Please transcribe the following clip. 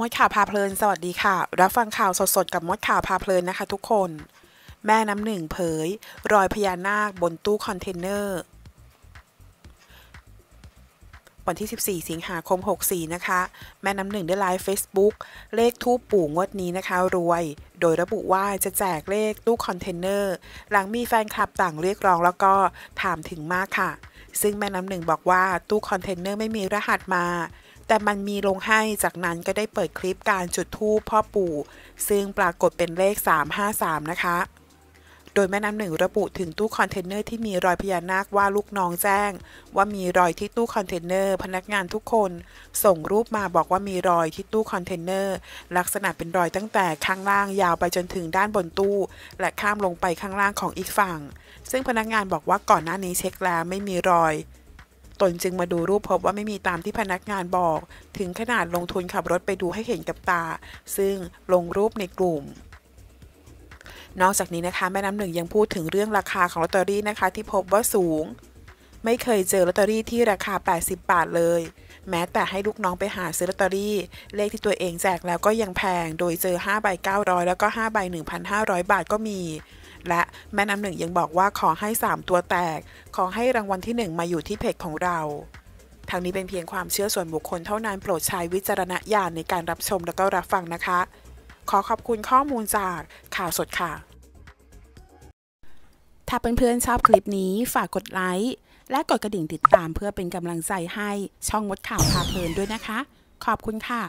มดข่าวพาเพลินสวัสดีค่ะ รับฟังข่าวสดๆกับมดข่าวพาเพลินนะคะทุกคนแม่น้ำหนึ่งเผย รอยพญานาคบนตู้คอนเทนเนอร์วันที่ 14 สิงหาคม 64 นะคะ แม่น้ำหนึ่งได้ไลฟ์ Facebook เลขทูปปู่งวดนี้นะคะรวย โดยระบุว่าจะแจกเลขตู้คอนเทนเนอร์หลังมีแฟนคลับต่างเรียกร้องแล้วก็ถามถึงมากค่ะ ซึ่งแม่น้ำหนึ่งบอกว่าตู้คอนเทนเนอร์ไม่มีรหัสมาแต่มันมีลงให้ จากนั้นก็ได้เปิดคลิปการจุดธูปพ่อปู่ ซึ่งปรากฏเป็นเลข 353 นะคะ โดยแม่น้ำหนึ่งระบุถึงตู้คอนเทนเนอร์ที่มีรอยพญานาคว่าลูกน้องแจ้งว่ามีรอยที่ตู้คอนเทนเนอร์ พนักงานทุกคน ส่งรูปมาบอกว่ามีรอยที่ตู้คอนเทนเนอร์ ลักษณะเป็นรอยตั้งแต่ข้างล่างยาวไปจนถึงด้านบนตู้และข้ามลงไปข้างล่างของอีกฝั่ง ซึ่งพนักงานบอกว่าก่อนหน้านี้เช็คแล้วไม่มีรอยตนจึงมาดูรูปพบว่าไม่มีตามที่พนักงานบอก ถึงขนาดลงทุนขับรถไปดูให้เห็นกับตา ซึ่งลงรูปในกลุ่ม นอกจากนี้นะคะแม่น้ำหนึ่งยังพูดถึงเรื่องราคาของลอตเตอรี่นะคะ ที่พบว่าสูง ไม่เคยเจอลอตเตอรี่ที่ราคา 80 บาทเลย แม้แต่ให้ลูกน้องไปหาซื้อลอตเตอรี่ เลขที่ตัวเองแจกแล้วก็ยังแพงโดยเจอ5ใบ900แล้วก็5ใบ1,500บาทก็มีและแม่น้ำหนึ่งยังบอกว่าขอให้ 3 ตัวแตก ขอให้รางวัลที่ 1 มาอยู่ที่เพจของเราทางนี้เป็นเพียงความเชื่อส่วนบุคคลเท่านั้นโปรดใช้วิจารณญาณในการรับชมและก็รับฟังนะคะ ขอขอบคุณข้อมูลจากข่าวสดค่ะ ถ้าเเพื่อนๆชอบคลิปนี้ฝากกดไลค์ และกดกระดิ่งติดตามเพื่อเป็นกำลังใจให้ช่องมดข่าวพาเพลินด้วยนะคะ ขอบคุณค่ะ